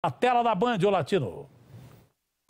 A tela da Band, o Latino.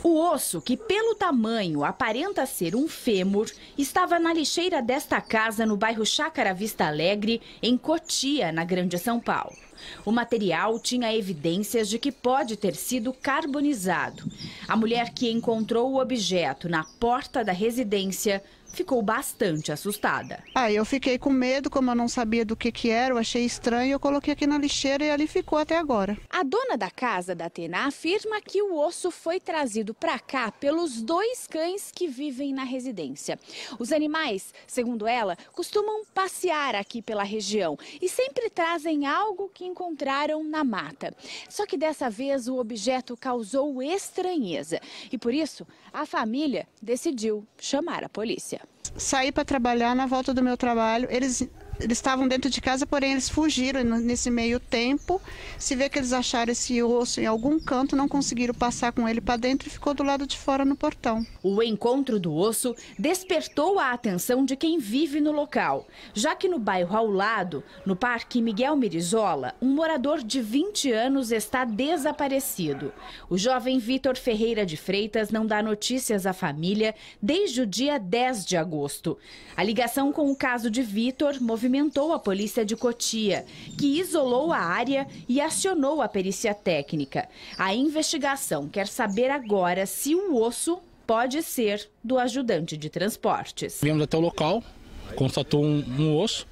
O osso, que pelo tamanho aparenta ser um fêmur, estava na lixeira desta casa no bairro Chácara Vista Alegre, em Cotia, na Grande São Paulo. O material tinha evidências de que pode ter sido carbonizado. A mulher que encontrou o objeto na porta da residência ficou bastante assustada. Aí ah, eu fiquei com medo, como eu não sabia do que, que era, eu achei estranho, eu coloquei aqui na lixeira e ali ficou até agora. A dona da casa da Atena afirma que o osso foi trazido para cá pelos dois cães que vivem na residência. Os animais, segundo ela, costumam passear aqui pela região e sempre trazem algo que encontraram na mata. Só que dessa vez o objeto causou estranheza e por isso a família decidiu chamar a polícia saí para trabalhar, na volta do meu trabalho, eles eles estavam dentro de casa, porém eles fugiram nesse meio tempo. Se vê que eles acharam esse osso em algum canto, não conseguiram passar com ele para dentro e ficou do lado de fora no portão. O encontro do osso despertou a atenção de quem vive no local, já que no bairro ao lado, no Parque Miguel Mirizola, um morador de 20 anos está desaparecido. O jovem Vitor Ferreira de Freitas não dá notícias à família desde o dia 10 de agosto. A ligação com o caso de Vitor movimentou movimentou a polícia de Cotia, que isolou a área e acionou a perícia técnica. A investigação quer saber agora se o osso pode ser do ajudante de transportes. Viemos até o local, constatou um, um osso,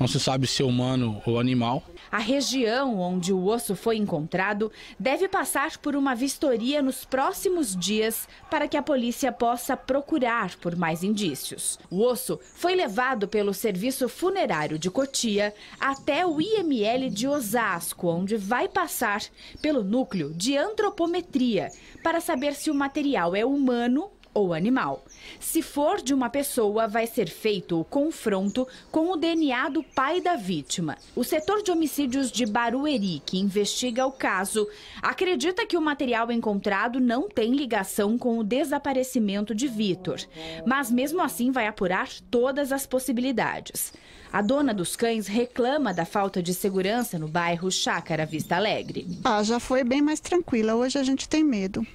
não se sabe se é humano ou animal. A região onde o osso foi encontrado deve passar por uma vistoria nos próximos dias para que a polícia possa procurar por mais indícios. O osso foi levado pelo Serviço Funerário de Cotia até o IML de Osasco, onde vai passar pelo núcleo de antropometria para saber se o material é humano ou animal. Se for de uma pessoa, vai ser feito o confronto com o DNA do pai da vítima. O setor de homicídios de Barueri, que investiga o caso, acredita que o material encontrado não tem ligação com o desaparecimento de Vitor, mas mesmo assim vai apurar todas as possibilidades. A dona dos cães reclama da falta de segurança no bairro Chácara Vista Alegre. Ah, já foi bem mais tranquila. Hoje a gente tem medo.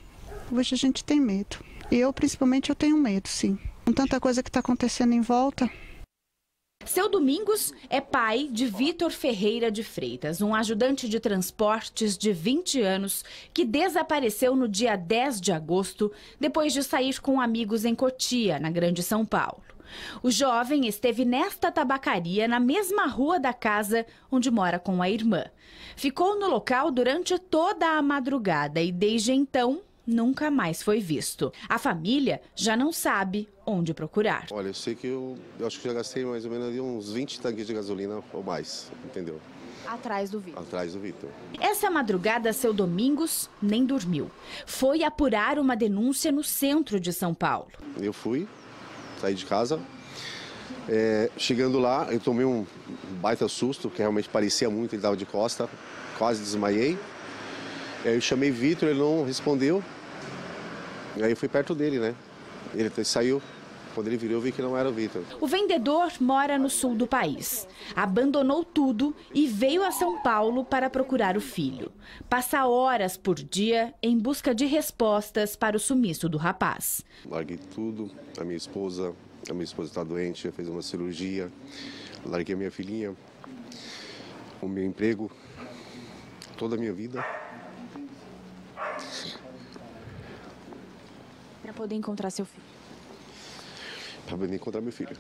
Hoje a gente tem medo. E eu, principalmente, eu tenho medo, sim. Com tanta coisa que está acontecendo em volta, seu Domingos é pai de Vitor Ferreira de Freitas, um ajudante de transportes de 20 anos que desapareceu no dia 10 de agosto, depois de sair com amigos em Cotia, na Grande São Paulo. O jovem esteve nesta tabacaria, na mesma rua da casa onde mora com a irmã. Ficou no local durante toda a madrugada e, desde então, nunca mais foi visto. A família já não sabe onde procurar. Olha, eu sei que eu, eu acho que já gastei mais ou menos uns 20 tanques de gasolina ou mais, entendeu? Atrás do Vitor. Atrás do Vitor. Essa madrugada, seu Domingos nem dormiu. Foi apurar uma denúncia no centro de São Paulo. Eu fui, saí de casa. É, chegando lá, eu tomei um baita susto, que realmente parecia muito, ele estava de costa. Quase desmaiei. Aí é, eu chamei Vitor, ele não respondeu. Aí eu fui perto dele, né? Ele saiu. Quando ele virou, eu vi que não era o Vitor. O vendedor mora no sul do país. Abandonou tudo e veio a São Paulo para procurar o filho. Passa horas por dia em busca de respostas para o sumiço do rapaz. Larguei tudo, a minha esposa, a minha esposa está doente, fez uma cirurgia. Larguei a minha filhinha, o meu emprego, toda a minha vida. Para poder encontrar seu filho. Para poder encontrar meu filho.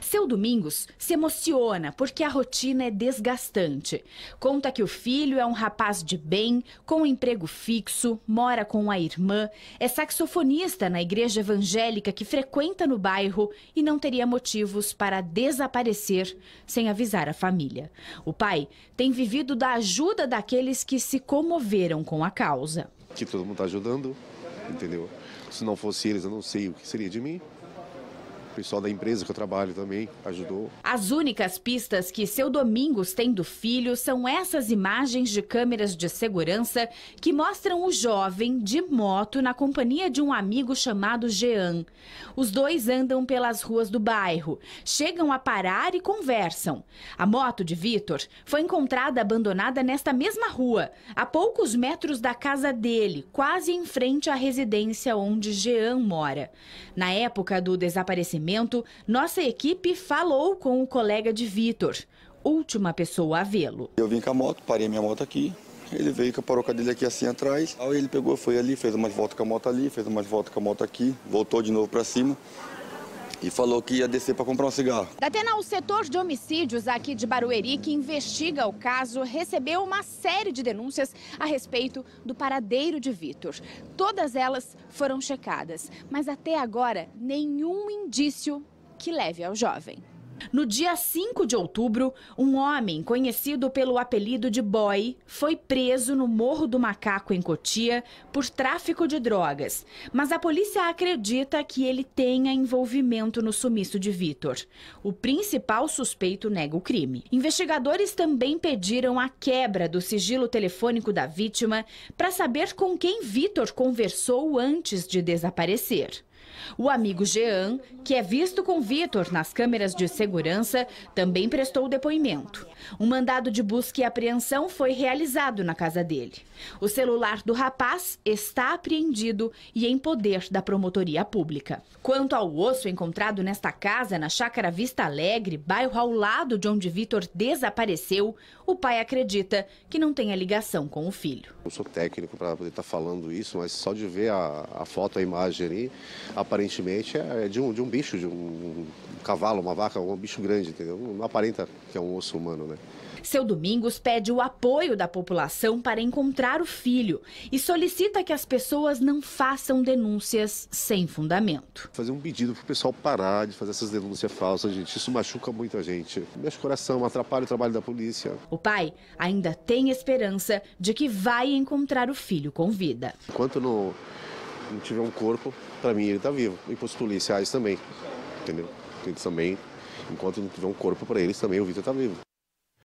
Seu Domingos se emociona porque a rotina é desgastante. Conta que o filho é um rapaz de bem, com um emprego fixo, mora com a irmã, é saxofonista na igreja evangélica que frequenta no bairro e não teria motivos para desaparecer sem avisar a família. O pai tem vivido da ajuda daqueles que se comoveram com a causa. Que todo mundo está ajudando, entendeu? Se não fosse eles, eu não sei o que seria de mim pessoal da empresa que eu trabalho também ajudou. As únicas pistas que seu Domingos tem do filho são essas imagens de câmeras de segurança que mostram o jovem de moto na companhia de um amigo chamado Jean. Os dois andam pelas ruas do bairro, chegam a parar e conversam. A moto de Vitor foi encontrada abandonada nesta mesma rua, a poucos metros da casa dele, quase em frente à residência onde Jean mora. Na época do desaparecimento, depoimento, nossa equipe falou com o colega de Vitor, última pessoa a vê-lo. Eu vim com a moto, parei minha moto aqui, ele veio com a paroca dele aqui assim atrás. Aí ele pegou, foi ali, fez umas voltas com a moto ali, fez umas voltas com a moto aqui, voltou de novo para cima e falou que ia descer para comprar um cigarro. Datena, o setor de homicídios aqui de Barueri, que investiga o caso, recebeu uma série de denúncias a respeito do paradeiro de Vitor. Todas elas foram checadas, mas até agora nenhum indício que leve ao jovem. No dia 5 de outubro, um homem conhecido pelo apelido de Boy foi preso no Morro do Macaco, em Cotia, por tráfico de drogas. Mas a polícia acredita que ele tenha envolvimento no sumiço de Vitor. O principal suspeito nega o crime. Investigadores também pediram a quebra do sigilo telefônico da vítima para saber com quem Vitor conversou antes de desaparecer. O amigo Jean, que é visto com Vitor nas câmeras de segurança, também prestou depoimento. Um mandado de busca e apreensão foi realizado na casa dele. O celular do rapaz está apreendido e em poder da promotoria pública. Quanto ao osso encontrado nesta casa, na Chácara Vista Alegre, bairro ao lado de onde Vitor desapareceu, o pai acredita que não tenha ligação com o filho. Não sou técnico para poder estar tá falando isso, mas só de ver a, a foto, a imagem ali aparentemente é, é de um, de um bicho, de um, um cavalo, uma vaca, um bicho grande, entendeu? Não aparenta que é um osso humano, né? Seu Domingos pede o apoio da população para encontrar o filho e solicita que as pessoas não façam denúncias sem fundamento. Fazer um pedido para o pessoal parar de fazer essas denúncias falsas, gente. Isso machuca muita gente. Mexe o coração, atrapalha o trabalho da polícia. O pai ainda tem esperança de que vai encontrar o filho com vida. Enquanto não não tiver um corpo, para mim ele está vivo. E para os policiais também, entendeu? Eles também, enquanto não tiver um corpo para eles também, o Vitor está vivo.